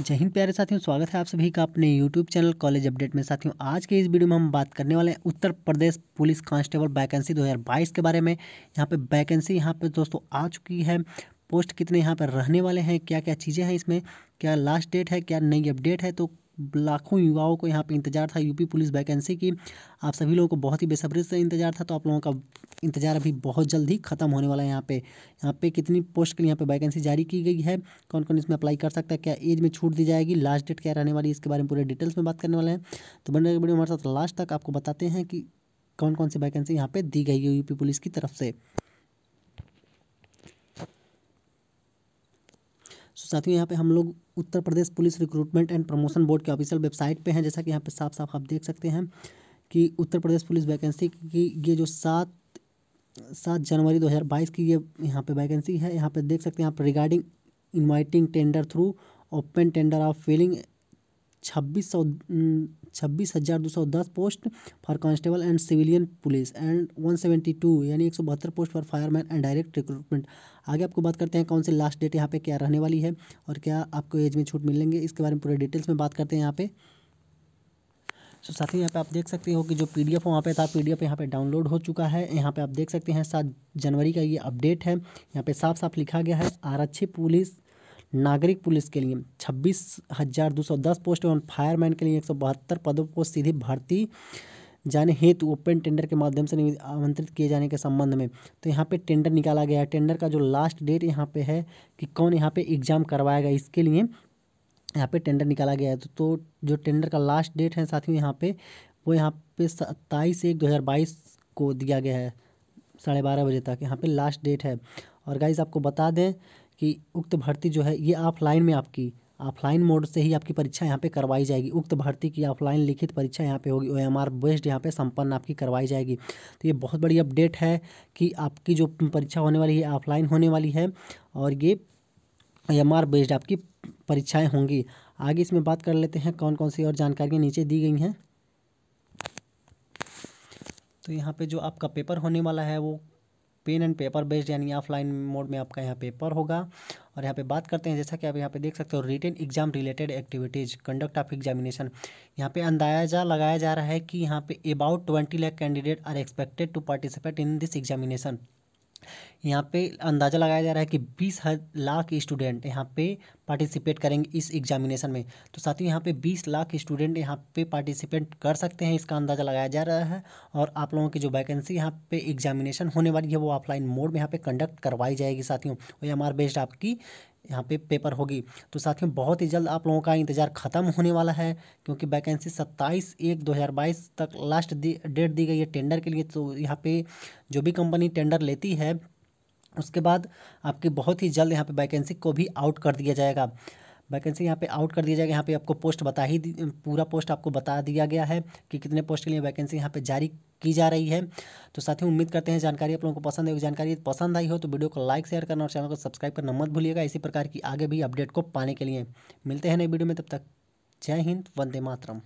जय हिंद प्यारे साथियों स्वागत है आप सभी का अपने यूट्यूब चैनल कॉलेज अपडेट में साथियों आज के इस वीडियो में हम बात करने वाले हैं Uttar Pradesh police constable vacancy 2022 के बारे में यहाँ पे वैकेंसी यहाँ पे दोस्तों आ चुकी है पोस्ट कितने यहाँ पर रहने वाले हैं क्या क्या चीज़ें हैं इसमें क्या लास्ट डेट है क्या नई अपडेट है तो लाखों युवाओं को यहाँ पे इंतजार था यूपी पुलिस वैकेंसी की आप सभी लोगों को बहुत ही बेसब्री से इंतजार था तो आप लोगों का इंतजार अभी बहुत जल्द ही खत्म होने वाला है यहाँ पे यहाँ पे कितनी पोस्ट के लिए यहाँ पे वैकेंसी जारी की गई है कौन कौन इसमें अप्लाई कर सकता है क्या एज में छूट दी जाएगी लास्ट डेट क्या रहने वाली इसके बारे में पूरे डिटेल्स में बात करने वाले हैं तो बने वीडियो हमारे साथ लास्ट तक आपको बताते हैं कि कौन कौन सी वैकेंसी यहाँ पर दी गई है यूपी पुलिस की तरफ से तो साथियों यहाँ पे हम लोग Uttar Pradesh police recruitment and promotion board के ऑफिशियल वेबसाइट पे हैं जैसा कि यहाँ पे साफ साफ आप देख सकते हैं कि उत्तर प्रदेश पुलिस वैकेंसी की ये जो सात सात जनवरी 2022 की ये यहाँ पे वैकेंसी है यहाँ पे देख सकते हैं आप regarding inviting tender through open tender of filling छब्बीस सौ छब्बीस हज़ार दो सौ दस post for constable and civilian police and one seventy two यानी एक सौ बहत्तर post for fireman and direct recruitment आगे आपको बात करते हैं कौन सी लास्ट डेट यहाँ पे क्या रहने वाली है और क्या आपको एज में छूट मिलेंगे इसके बारे में पूरे डिटेल्स में बात करते हैं यहाँ पे सो so, साथ ही यहाँ पे आप देख सकते हो कि जो पी डी एफ वहाँ पर था पी डी एफ यहाँ पर डाउनलोड हो चुका है यहाँ पे आप देख सकते हैं सात जनवरी का ये अपडेट है यहाँ पे साफ साफ लिखा गया है आरक्षी पुलिस नागरिक पुलिस के लिए छब्बीस हज़ार दो सौ दस पोस्ट और फायरमैन के लिए एक सौ बहत्तर पदों को सीधे भर्ती जाने हेतु ओपन टेंडर के माध्यम से आमंत्रित किए जाने के संबंध में तो यहाँ पे टेंडर निकाला गया है टेंडर का जो लास्ट डेट यहाँ पे है कि कौन यहाँ पे एग्ज़ाम करवाएगा इसके लिए यहाँ पे टेंडर निकाला गया है तो, तो जो टेंडर का लास्ट डेट है साथियों यहाँ पे वो यहाँ पे सत्ताईस एक दो हज़ार बाईस को दिया गया है साढ़े बारह बजे तक यहाँ पे लास्ट डेट है और गाइज आपको बता दें कि उक्त भर्ती जो है ये ऑफलाइन में आपकी ऑफलाइन मोड से ही आपकी परीक्षा यहाँ पे करवाई जाएगी उक्त भर्ती की ऑफलाइन लिखित परीक्षा यहाँ पे होगी ओ एम आर बेस्ड यहाँ पर संपन्न आपकी करवाई जाएगी तो ये बहुत बड़ी अपडेट है कि आपकी जो परीक्षा होने वाली है ऑफलाइन होने वाली है और ये ओ एम आर बेस्ड आपकी परीक्षाएँ होंगी आगे इसमें बात कर लेते हैं कौन कौन सी और जानकारियाँ नीचे दी गई हैं तो यहाँ पे जो आपका पेपर होने वाला है वो पेन एंड पेपर बेस्ड यानी ऑफलाइन मोड में आपका यहाँ पेपर होगा और यहाँ पे बात करते हैं जैसा कि आप यहाँ पे देख सकते हो written exam related activities conduct of examination यहाँ पे अंदाजा लगाया जा रहा है कि यहाँ पे about twenty lakh candidate are expected to participate in this examination यहाँ पे अंदाज़ा लगाया जा रहा है कि बीस लाख स्टूडेंट यहाँ पे पार्टिसिपेट करेंगे इस एग्जामिनेशन में तो साथियों यहाँ पे बीस लाख स्टूडेंट यहाँ पे पार्टिसिपेट कर सकते हैं इसका अंदाज़ा लगाया जा रहा है और आप लोगों की जो वैकेंसी यहाँ पे एग्जामिनेशन होने वाली है वो ऑफलाइन मोड में यहाँ पे कंडक्ट करवाई जाएगी साथियों वही हमारे बेस्ड आपकी यहाँ पे पेपर होगी तो साथियों बहुत ही जल्द आप लोगों का इंतज़ार ख़त्म होने वाला है क्योंकि वैकेंसी 27 एक 2022 तक लास्ट डेट दी गई है टेंडर के लिए तो यहाँ पे जो भी कंपनी टेंडर लेती है उसके बाद आपकी बहुत ही जल्द यहाँ पे वैकेंसी को भी आउट कर दिया जाएगा वैकेंसी यहाँ पे आउट कर दिया जाएगा यहाँ पे आपको पोस्ट बता ही पूरा पोस्ट आपको बता दिया गया है कि कितने पोस्ट के लिए वैकेंसी यहाँ पे जारी की जा रही है तो साथ ही उम्मीद करते हैं जानकारी आप लोगों को पसंद है जानकारी पसंद आई हो तो वीडियो को लाइक शेयर करना और चैनल को सब्सक्राइब करना मत भूलिएगा इसी प्रकार की आगे भी अपडेट को पाने के लिए मिलते हैं नई वीडियो में तब तक जय हिंद वंदे मातरम